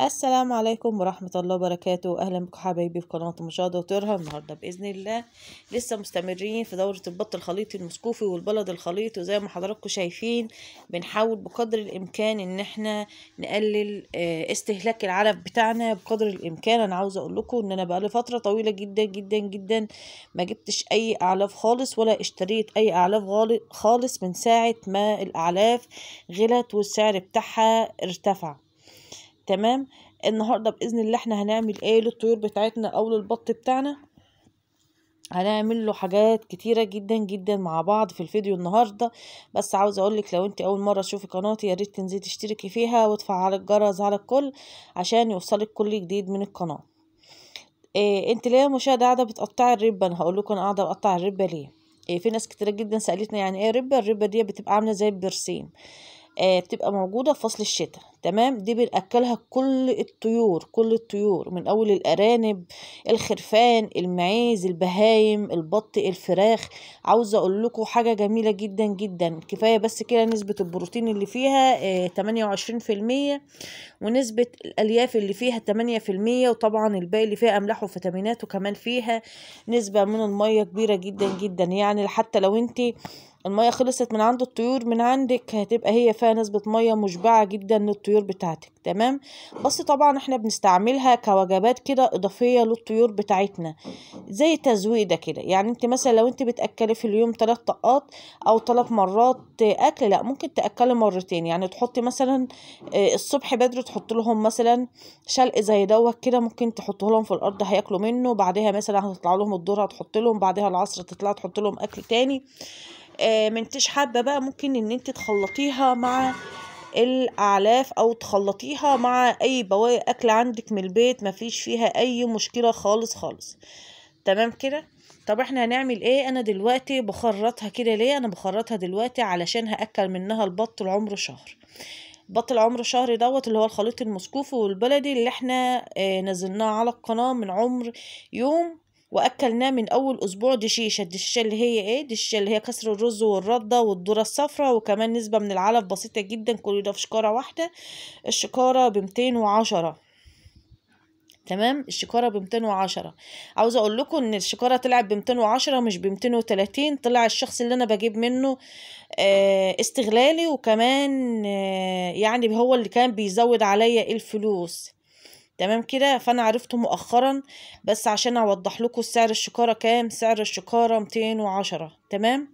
السلام عليكم ورحمة الله وبركاته أهلا بكم حبايبي في قناة مشاهدة وترها النهاردة بإذن الله لسه مستمرين في دورة البط الخليط المسكوفي والبلد الخليط وزي ما حضراتكم شايفين بنحاول بقدر الإمكان إن احنا نقلل آه، استهلاك العلف بتاعنا بقدر الإمكان أنا عاوزة أقول لكم إن أنا بقى فترة طويلة جدا جدا جدا ما جبتش أي أعلاف خالص ولا اشتريت أي أعلاف خالص من ساعة ما الأعلاف غلت والسعر بتاعها ارتفع تمام النهاردة بإذن الله احنا هنعمل ايه للطيور بتاعتنا او للبط بتاعنا هنعمل له حاجات كتيرة جدا جدا مع بعض في الفيديو النهاردة بس عاوز اقولك لو انت اول مرة تشوفي قناتي ياريت تنزلي تشتركي فيها وتفعل الجرس على الكل عشان يوصلك كل جديد من القناة إيه انت ليه يا مشاهدة قاعدة بتقطعي الربة انا هقول لكم انا قاعدة بقطع الربة ليه إيه في ناس كتيرة جدا سألتنا يعني ايه ربة الربة دي بتبقى عاملة زي البرسيم آه بتبقى موجودة في فصل الشتاء تمام دي بنأكلها كل الطيور كل الطيور من أول الأرانب الخرفان المعيز البهايم البط الفراخ عاوزة أقول لكم حاجة جميلة جدا جدا كفاية بس كده نسبة البروتين اللي فيها آه 28% ونسبة الألياف اللي فيها 8% وطبعا الباقي اللي فيها أملاح وفيتامينات وكمان فيها نسبة من المية كبيرة جدا جدا يعني حتى لو انت المية خلصت من عند الطيور من عندك هتبقى هي فيها نسبة مية مشبعة جدا للطيور بتاعتك تمام بس طبعا احنا بنستعملها كوجبات كده اضافية للطيور بتاعتنا زي تزويدة كده يعني انت مثلا لو انت بتأكلي في اليوم تلات طقات او تلات مرات اكل لا ممكن تأكلي مرتين يعني تحطي مثلا آه، الصبح بدري تحط لهم مثلا شلق زي دوت كده ممكن تحطه لهم في الارض هياكلوا منه بعدها مثلا هتطلع لهم الدور هتحط لهم بعدها العصر تطلع تحط لهم اكل تاني آه ما انتش حابه بقى ممكن ان انت تخلطيها مع الاعلاف او تخلطيها مع اي بواقي اكل عندك من البيت مفيش فيها اي مشكله خالص خالص تمام كده طب احنا هنعمل ايه انا دلوقتي بخرطها كده ليه انا بخرطها دلوقتي علشان هاكل منها البط العمر شهر بط العمر شهر دوت اللي هو الخليط المسكوف والبلدي اللي احنا آه، نزلناه على القناه من عمر يوم واكلناه من اول اسبوع دشيشه الدشيشه اللي هي ايه دشيشه اللي هي كسر الرز والرده والذره الصفراء وكمان نسبه من العلف بسيطه جدا كل ده في شكاره واحده الشكاره ب وعشرة تمام الشكاره ب وعشرة عاوزه اقول لكم ان الشكاره طلعت ب وعشرة مش ب وتلاتين طلع الشخص اللي انا بجيب منه آه، استغلالي وكمان آه، يعني هو اللي كان بيزود عليا الفلوس تمام كده فانا عرفته مؤخرا بس عشان اوضح لكم سعر الشكاره كام سعر الشكاره 210 تمام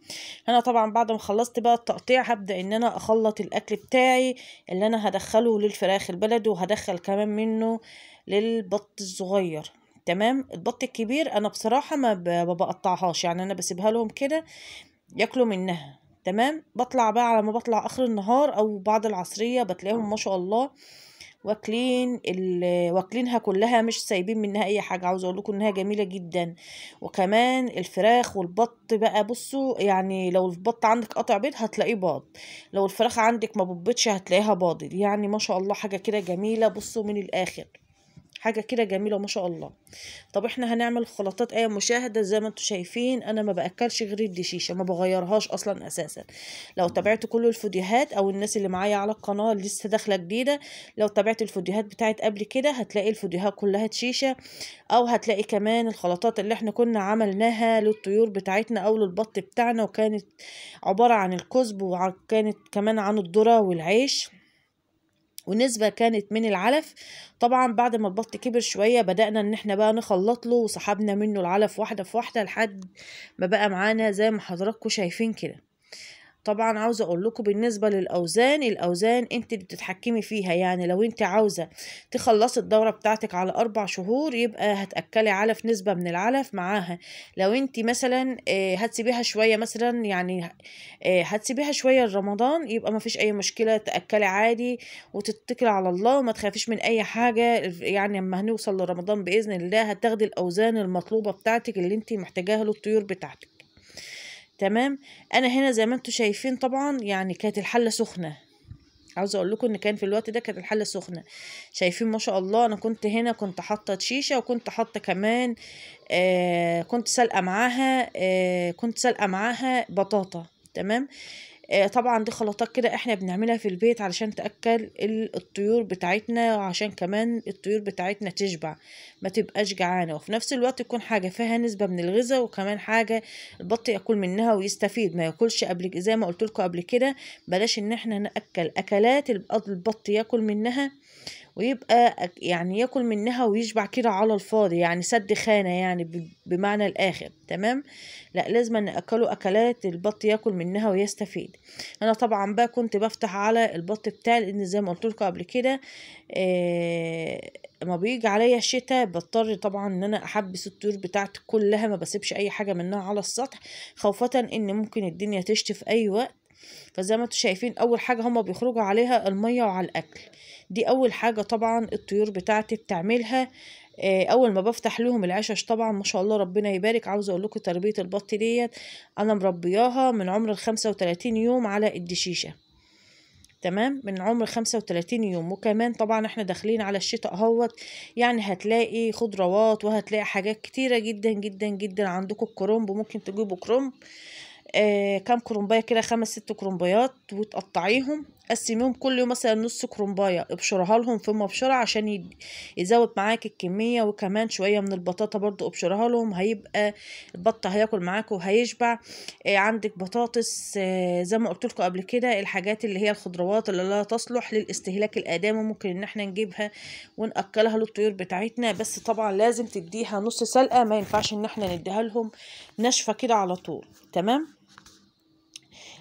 انا طبعا بعد ما خلصت بقى التقطيع هبدا ان انا اخلط الاكل بتاعي اللي انا هدخله للفراخ البلد وهدخل كمان منه للبط الصغير تمام البط الكبير انا بصراحه ما بقطعهاش يعني انا بسيبها لهم كده ياكلوا منها تمام بطلع بقى على ما بطلع اخر النهار او بعد العصريه بتلاقيهم ما شاء الله واكلين واكلينها كلها مش سايبين منها اي حاجه عاوزه اقول لكم انها جميله جدا وكمان الفراخ والبط بقى بصوا يعني لو البط عندك قطع بيض هتلاقيه باض لو الفراخ عندك ما بتبطش هتلاقيها باضت يعني ما شاء الله حاجه كده جميله بصوا من الاخر حاجة كده جميلة ما شاء الله طب احنا هنعمل خلطات ايه مشاهدة زي ما انتم شايفين انا ما باكلش غير الدشيشة ما بغيرهاش اصلا اساسا لو تابعت كل الفيديوهات او الناس اللي معايا على القناة لسه داخلة جديدة لو تابعت الفيديوهات بتاعت قبل كده هتلاقي الفيديوهات كلها دشيشة او هتلاقي كمان الخلطات اللي احنا كنا عملناها للطيور بتاعتنا او للبط بتاعنا وكانت عبارة عن الكزب وكانت كمان عن الذرة والعيش ونسبة كانت من العلف طبعا بعد ما البط كبر شوية بدأنا ان احنا بقى نخلط له وسحبنا منه العلف واحدة في واحدة لحد ما بقى معانا زي ما حضراتكم شايفين كده طبعا عاوزه اقول لكم بالنسبه للاوزان الاوزان انت اللي بتتحكمي فيها يعني لو انت عاوزه تخلصي الدوره بتاعتك على اربع شهور يبقى هتاكلي علف نسبه من العلف معاها لو انت مثلا آه، هتسيبيها شويه مثلا يعني آه، هتسيبيها شويه لرمضان يبقى ما فيش اي مشكله تاكلي عادي وتتكلي على الله وما تخافيش من اي حاجه يعني اما هنوصل لرمضان باذن الله هتاخدي الاوزان المطلوبه بتاعتك اللي انت محتاجاها للطيور بتاعتك تمام انا هنا زي ما انتم شايفين طبعا يعني كانت الحله سخنه عاوزه اقول لكم ان كان في الوقت ده كانت الحله سخنه شايفين ما شاء الله انا كنت هنا كنت حاطه شيشه وكنت حاطه كمان آه كنت سالقه معاها آه كنت سالقه معاها بطاطا تمام آه، طبعا دي خلطات كده احنا بنعملها في البيت علشان تأكل الطيور بتاعتنا وعشان كمان الطيور بتاعتنا تشبع ما تبقاش جعانة وفي نفس الوقت يكون حاجة فيها نسبة من الغذاء وكمان حاجة البط ياكل منها ويستفيد ما ياكلش قبل زي ما قلت لكم قبل كده بلاش ان احنا ناكل اكلات البط ياكل منها ويبقى يعني ياكل منها ويشبع كده على الفاضي يعني سد خانة يعني بمعنى الآخر تمام لا لازم أكله أكلات البط ياكل منها ويستفيد أنا طبعا بقى كنت بفتح على البط بتاعي لأن زي ما قلت لكم قبل كده آه ما بيجي عليا الشتاء بضطر طبعا ان انا احبس الطيور بتاعتي كلها ما بسيبش اي حاجه منها على السطح خوفا ان ممكن الدنيا تشتي في اي وقت فزي ما انتم شايفين اول حاجه هما بيخرجوا عليها الميه وعلى الاكل دي اول حاجه طبعا الطيور بتاعتي بتعملها آه، اول ما بفتح لهم العشش طبعا ما شاء الله ربنا يبارك عاوزه اقول لكم تربيه البط ديت انا مربياها من عمر ال 35 يوم على الدشيشه تمام من عمر 35 يوم وكمان طبعا احنا داخلين على الشتاء اهوت يعني هتلاقي خضروات وهتلاقي حاجات كتيره جدا جدا جدا عندكم الكرنب ممكن تجيبوا كرنب آه، كام كرومبايه كده خمس ست كرومبايات وتقطعيهم قسميهم كل يوم مثلا نص كرومبايه ابشرها لهم في مبشره عشان يزود معاك الكميه وكمان شويه من البطاطا برضو ابشرها لهم هيبقى البط هياكل معاك وهيشبع إيه عندك بطاطس إيه زي ما قلت لكم قبل كده الحاجات اللي هي الخضروات اللي لا تصلح للاستهلاك الادامي ممكن ان احنا نجيبها وناكلها للطيور بتاعتنا بس طبعا لازم تديها نص سلقه ما ينفعش ان احنا نديها لهم ناشفه كده على طول تمام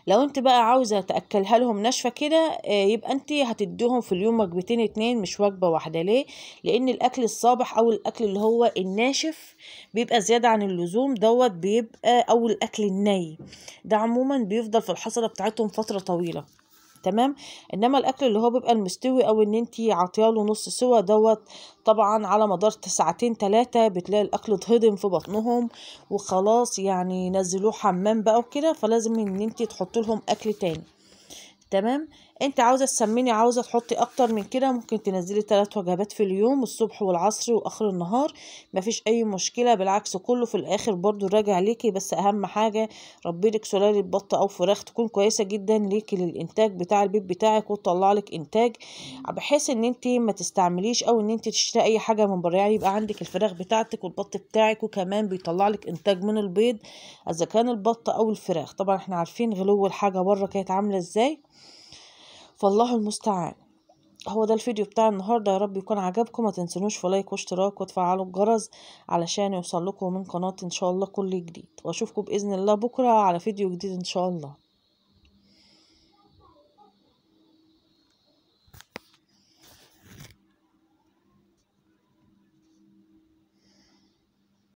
لو انت بقى عاوزه تاكلها لهم ناشفه كده آه، يبقى انت هتديهم في اليوم وجبتين اتنين مش وجبه واحده ليه لان الاكل الصابح او الاكل اللي هو الناشف بيبقى زياده عن اللزوم دوت بيبقى او الاكل الني ده عموما بيفضل في الحصله بتاعتهم فتره طويله تمام انما الاكل اللي هو بيبقى المستوي او ان انت له نص سوا دوت طبعا على مدار ساعتين تلاتة بتلاقي الاكل اتهضم في بطنهم وخلاص يعني نزلوه حمام بقى وكده فلازم ان انت تحط لهم اكل تاني تمام انت عاوزه تسمني عاوزه تحطي اكتر من كده ممكن تنزلي ثلاث وجبات في اليوم الصبح والعصر واخر النهار مفيش اي مشكله بالعكس كله في الاخر برضو راجع ليكي بس اهم حاجه ربي لك سلاله بط او فراخ تكون كويسه جدا ليكي للانتاج بتاع البيت بتاعك وتطلع لك انتاج بحيث ان انت ما تستعمليش او ان انت تشتري اي حاجه من بره يعني يبقى عندك الفراخ بتاعتك والبط بتاعك وكمان بيطلع لك انتاج من البيض اذا كان البط او الفراخ طبعا احنا عارفين غلو الحاجه بره كانت عامله ازاي فالله المستعان هو ده الفيديو بتاع النهاردة يا رب يكون عجبكم ما تنسونوش في لايك واشتراك وتفعلوا الجرس علشان يوصل لكم من قناة ان شاء الله كل جديد واشوفكم بإذن الله بكرة على فيديو جديد ان شاء الله